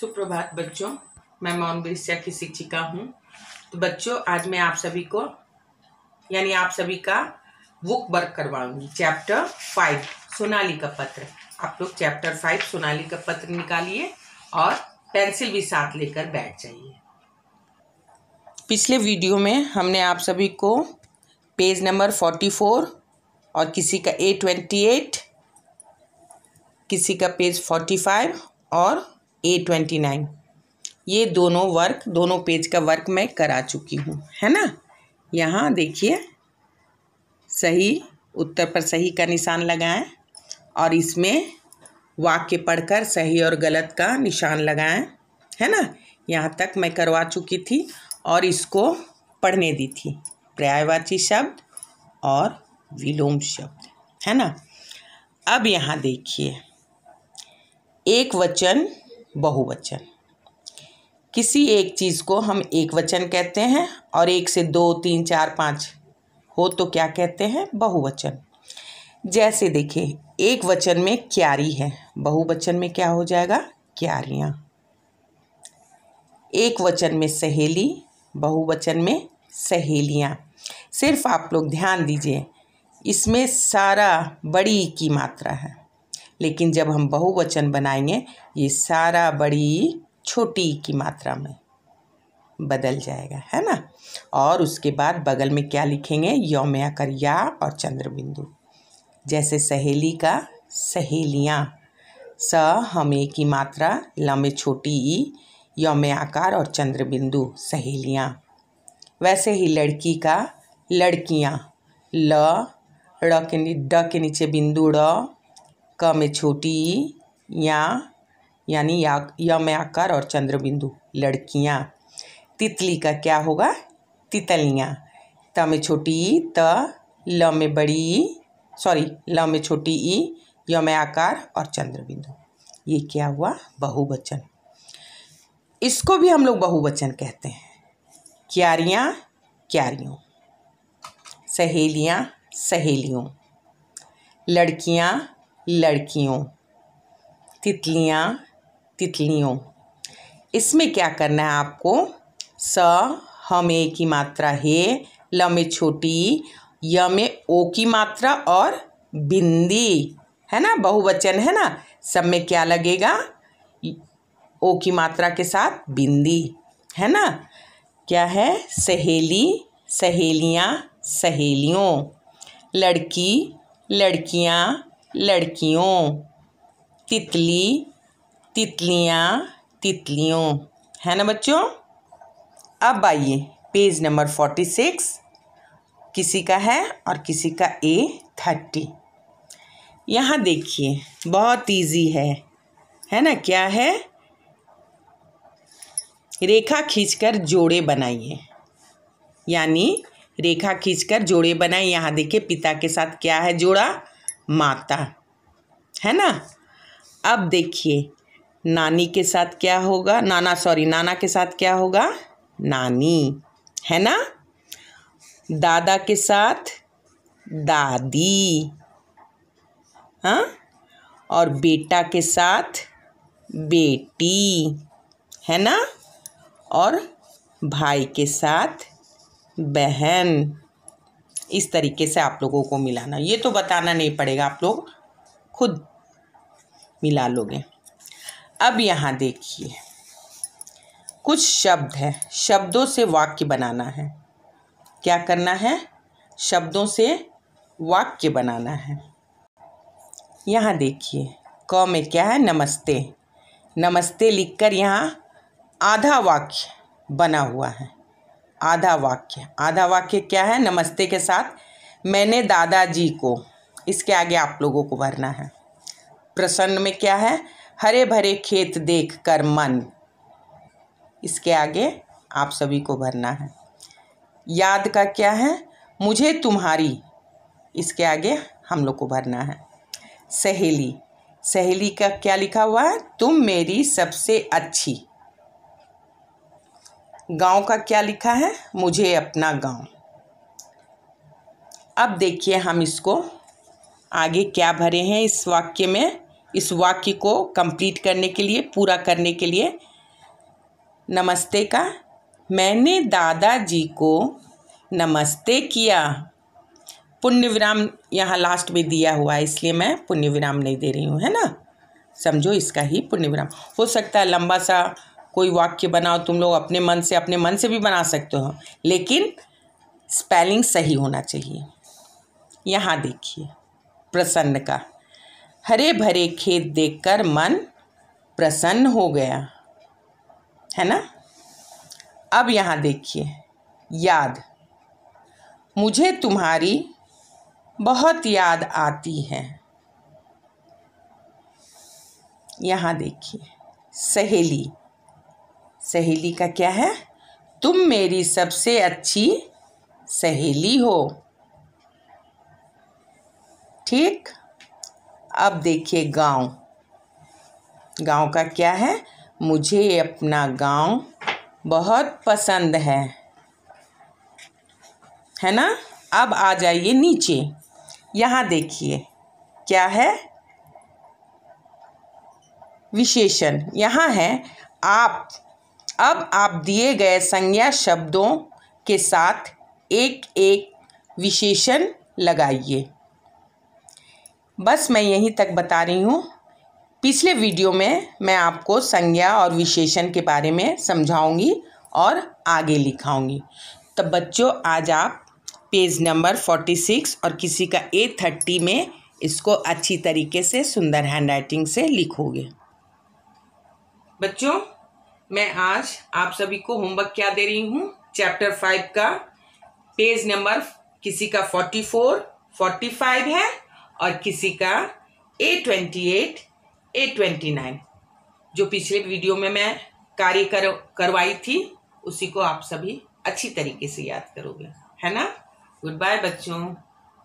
सुप्रभात बच्चों मैं मौन बिरसिया की शिक्षिका हूँ तो बच्चों आज मैं आप सभी को यानी आप सभी का बुक वर्क करवाऊंगी चैप्टर फाइव सोनाली का पत्र आप लोग चैप्टर फाइव सोनाली का पत्र निकालिए और पेंसिल भी साथ लेकर बैठ जाइए पिछले वीडियो में हमने आप सभी को पेज नंबर फोर्टी फोर और किसी का ए ट्वेंटी एट किसी का पेज फोर्टी फाइव और ए ट्वेंटी नाइन ये दोनों वर्क दोनों पेज का वर्क मैं करा चुकी हूँ है ना यहाँ देखिए सही उत्तर पर सही का निशान लगाएं और इसमें वाक्य पढ़कर सही और गलत का निशान लगाएं है ना यहाँ तक मैं करवा चुकी थी और इसको पढ़ने दी थी पर्यायवाची शब्द और विलोम शब्द है ना अब यहाँ देखिए एक वचन बहुवचन किसी एक चीज़ को हम एक वचन कहते हैं और एक से दो तीन चार पाँच हो तो क्या कहते हैं बहुवचन जैसे देखिए एक वचन में क्यारी है बहुवचन में क्या हो जाएगा क्यारियाँ एक वचन में सहेली बहुवचन में सहेलियाँ सिर्फ आप लोग ध्यान दीजिए इसमें सारा बड़ी की मात्रा है लेकिन जब हम बहुवचन बनाएंगे ये सारा बड़ी छोटी की मात्रा में बदल जाएगा है ना और उसके बाद बगल में क्या लिखेंगे यौम आकर या और चंद्रबिंदु जैसे सहेली का सहेलियाँ स हमे की मात्रा लमे छोटी ई यौम आकार और चंद्रबिंदु सहेलियाँ वैसे ही लड़की का लड़कियाँ ल ड़ के ड के नीचे बिंदु ड़ क में छोटी ई या यानी या में आकार और चंद्रबिंदु लड़कियाँ तितली का क्या होगा तितलियाँ त में छोटी ई त ल में बड़ी ई सॉरी ल में छोटी ई य में आकार और चंद्रबिंदु ये क्या हुआ बहुवचन इसको भी हम लोग बहुवचन कहते हैं क्यारियाँ क्यारियों सहेलियाँ सहेलियों लड़कियाँ लड़कियों तितलियाँ तितलियों इसमें क्या करना है आपको स हमे की मात्रा है ल में छोटी य में ओ की मात्रा और बिंदी है ना बहुवचन है ना सब में क्या लगेगा ओ की मात्रा के साथ बिंदी है ना क्या है सहेली सहेलियाँ सहेलियों लड़की लड़कियाँ लड़कियों तितली तितलियाँ तितलियों है ना बच्चों अब आइए पेज नंबर फोर्टी सिक्स किसी का है और किसी का ए थर्टी यहाँ देखिए बहुत इजी है है ना क्या है रेखा खींचकर जोड़े बनाइए यानी रेखा खींचकर जोड़े बनाए यहाँ देखिए पिता के साथ क्या है जोड़ा माता है ना अब देखिए नानी के साथ क्या होगा नाना सॉरी नाना के साथ क्या होगा नानी है ना दादा के साथ दादी हाँ और बेटा के साथ बेटी है ना और भाई के साथ बहन इस तरीके से आप लोगों को मिलाना ये तो बताना नहीं पड़ेगा आप लोग खुद मिला लोगे अब यहाँ देखिए कुछ शब्द है शब्दों से वाक्य बनाना है क्या करना है शब्दों से वाक्य बनाना है यहाँ देखिए क में क्या है नमस्ते नमस्ते लिखकर यहाँ आधा वाक्य बना हुआ है आधा वाक्य आधा वाक्य क्या है नमस्ते के साथ मैंने दादाजी को इसके आगे आप लोगों को भरना है प्रसन्न में क्या है हरे भरे खेत देख कर मन इसके आगे आप सभी को भरना है याद का क्या है मुझे तुम्हारी इसके आगे हम लोग को भरना है सहेली सहेली का क्या लिखा हुआ है तुम मेरी सबसे अच्छी गांव का क्या लिखा है मुझे अपना गांव अब देखिए हम इसको आगे क्या भरे हैं इस वाक्य में इस वाक्य को कंप्लीट करने के लिए पूरा करने के लिए नमस्ते का मैंने दादाजी को नमस्ते किया पुण्य विराम यहाँ लास्ट में दिया हुआ है इसलिए मैं पुण्य विराम नहीं दे रही हूँ है ना समझो इसका ही पुण्य विराम हो सकता है लंबा सा कोई वाक्य बनाओ तुम लोग अपने मन से अपने मन से भी बना सकते हो लेकिन स्पेलिंग सही होना चाहिए यहाँ देखिए प्रसन्न का हरे भरे खेत देखकर मन प्रसन्न हो गया है ना अब यहाँ देखिए याद मुझे तुम्हारी बहुत याद आती है यहाँ देखिए सहेली सहेली का क्या है तुम मेरी सबसे अच्छी सहेली हो ठीक अब देखिए गांव गांव का क्या है मुझे अपना गांव बहुत पसंद है है ना अब आ जाइए नीचे यहाँ देखिए क्या है विशेषण यहाँ है आप अब आप दिए गए संज्ञा शब्दों के साथ एक एक विशेषण लगाइए बस मैं यहीं तक बता रही हूँ पिछले वीडियो में मैं आपको संज्ञा और विशेषण के बारे में समझाऊंगी और आगे लिखाऊंगी तब तो बच्चों आज आप पेज नंबर फोर्टी सिक्स और किसी का ए थर्टी में इसको अच्छी तरीके से सुंदर हैंड राइटिंग से लिखोगे बच्चों मैं आज आप सभी को होमवर्क क्या दे रही हूँ चैप्टर फाइव का पेज नंबर किसी का फोर्टी फोर फोर्टी फाइव है और किसी का A twenty eight A twenty nine जो पिछले वीडियो में मैं कार्य कर करवाई थी उसी को आप सभी अच्छी तरीके से याद करोगे है ना गुड बाय बच्चों